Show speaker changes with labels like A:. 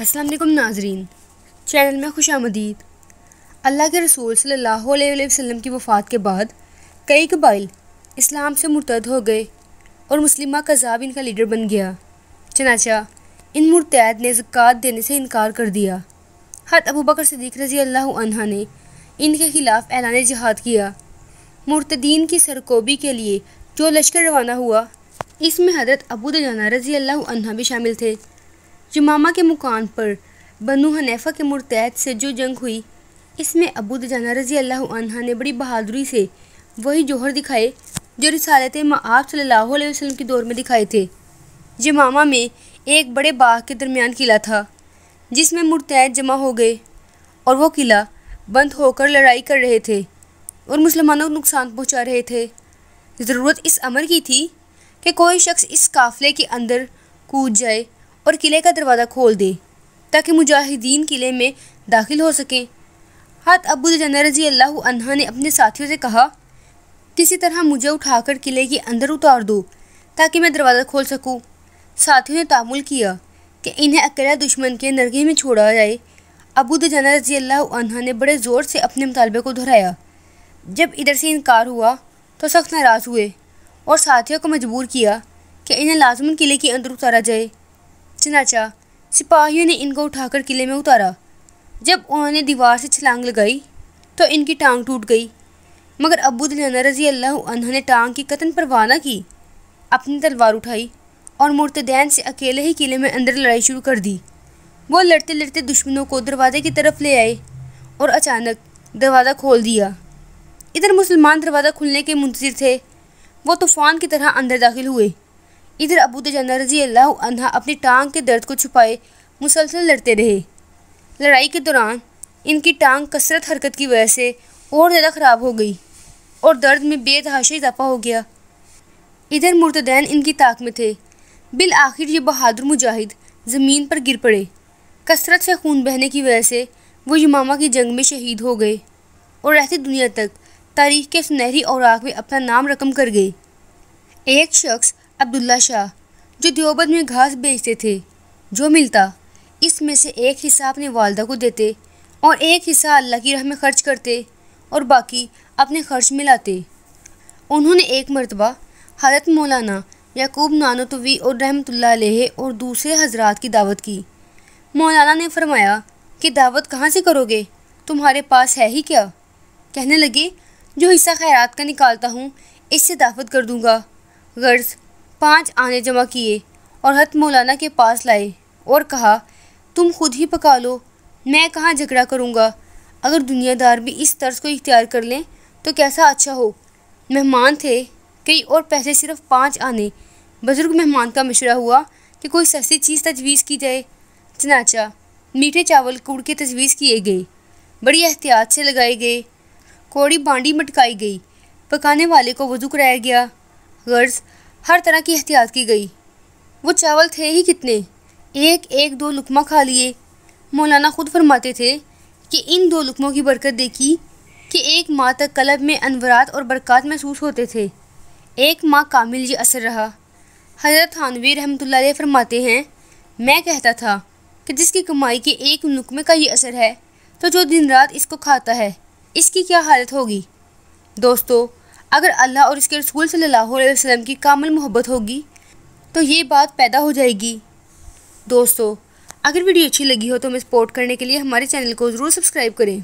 A: वालेकुम नाजरीन चैनल में खुश आमदीद अल्लाह के रसूल सल्लल्लाहु अलैहि वसल्लम की वफ़ात के बाद कई कबाइल इस्लाम से मुर्तद हो गए और मुस्लिम कज़ाब इनका लीडर बन गया चनाचा इन मुर्तैद ने ज़क़़त देने से इनकार कर दिया हद अबू बकर सदीक रज़ी अल्लाह ने इनके ख़िलाफ़ ऐलान जहाद किया मुर्तदीन की सरकोबी के लिए जो लश्कर रवाना हुआ इसमें हजरत अबू दजाना रज़ी अल्लाह भी शामिल थे जुमामा के मुकाम पर बनु हनीफा के मुर्तैद से जो जंग हुई इसमें अबू दजाना रजी अल्लाह ने बड़ी बहादुरी से वही जोहर दिखाए जो रिसालत सल्लल्लाहु अलैहि वसल्लम के दौर में दिखाए थे जमामा में एक बड़े बाग के दरमियान किला था जिसमें मुर्तैद जमा हो गए और वो किला बंद होकर लड़ाई कर रहे थे और मुसलमानों को नुकसान पहुँचा रहे थे ज़रूरत इस अमर की थी कि कोई शख्स इस काफ़ले के अंदर कूद जाए और किले का दरवाज़ा खोल दे ताकि मुजाहिदीन किले में दाखिल हो सकें हाथ अबू जन रजी अल्लाह अनहा ने अपने साथियों से कहा किसी तरह मुझे उठाकर किले के अंदर उतार दो ताकि मैं दरवाज़ा खोल सकूँ साथियों ने तामुल किया कि इन्हें अकेला दुश्मन के नरगे में छोड़ा जाए अबू दजाना रजी अल्लाह अनहा ने बड़े ज़ोर से अपने मुतालबे को दोहराया जब इधर से इनकार हुआ तो सख्त नाराज़ हुए और साथियों को मजबूर किया कि इन्हें लाजमन किले के अंदर उतारा जाए चनाचा सिपाहियों ने इनको उठाकर किले में उतारा जब उन्होंने दीवार से छलांग लगाई तो इनकी टांग टूट गई मगर अबू दलाना रजी अल्लाह ने टांग की कतन परवाह ना की अपनी तलवार उठाई और मुर्तदैन से अकेले ही किले में अंदर लड़ाई शुरू कर दी वो लड़ते लड़ते दुश्मनों को दरवाजे की तरफ ले आए और अचानक दरवाज़ा खोल दिया इधर मुसलमान दरवाज़ा खुलने के मुंतजर थे वो तूफ़ान की तरह अंदर दाखिल हुए इधर अबू दजाना रजी अल्लाह अपनी टांग के दर्द को छुपाए मुसलसल लड़ते रहे लड़ाई के दौरान इनकी टांग कसरत हरकत की वजह से और ज़्यादा ख़राब हो गई और दर्द में बेतहाशा इजाफा हो गया इधर मुर्तदैन इनकी ताक में थे बिल आखिर ये बहादुर मुजाहिद ज़मीन पर गिर पड़े कसरत से खून बहने की वजह से वो यमामा की जंग में शहीद हो गए और रहती दुनिया तक तारीख के सुनहरी औराक में अपना नाम रकम कर गए एक शख्स अब्दुल्ला शाह जो देवबंद में घास बेचते थे जो मिलता इसमें से एक हिस्सा अपने वालदा को देते और एक हिस्सा अल्लाह की राह में खर्च करते और बाकी अपने खर्च में लाते उन्होंने एक मरतबा हजरत मौलाना याकूब नानोतवी और रहमतुल्ला और दूसरे हजरात की दावत की मौलाना ने फरमाया कि दावत कहाँ से करोगे तुम्हारे पास है ही क्या कहने लगे जो हिस्सा खैरात का निकालता हूँ इससे दावत कर दूँगा गर्ज पाँच आने जमा किए और हत मौलाना के पास लाए और कहा तुम खुद ही पका लो मैं कहाँ झगड़ा करूँगा अगर दुनियादार भी इस तर्ज को इख्तियार कर लें तो कैसा अच्छा हो मेहमान थे कई और पैसे सिर्फ पाँच आने बुज़ुर्ग मेहमान का मशवरा हुआ कि कोई सस्ती चीज़ तजवीज़ की जाए चनाचा मीठे चावल कूड़ के तजवीज़ किए गए बड़ी एहतियात से लगाए गए कौड़ी बांडी मटकाई गई पकाने वाले को वजू कराया गया गर्ज हर तरह की एहतियात की गई वो चावल थे ही कितने एक एक दो लुकमा खा लिए मौलाना ख़ुद फरमाते थे कि इन दो लुकमों की बरकत देखी कि एक माह तक कलब में अनवरात और बरक़ात महसूस होते थे एक माह कामिल ये असर रहा हज़रत थानवी रहमत फरमाते हैं मैं कहता था कि जिसकी कमाई के एक नुकमे का ये असर है तो जो दिन रात इसको खाता है इसकी क्या हालत होगी दोस्तों अगर अल्लाह और इसके रसूल सल्लल्लाहु अलैहि वसल्लम की कामल मोहब्बत होगी तो ये बात पैदा हो जाएगी दोस्तों अगर वीडियो अच्छी लगी हो तो हमें सपोर्ट करने के लिए हमारे चैनल को ज़रूर सब्सक्राइब करें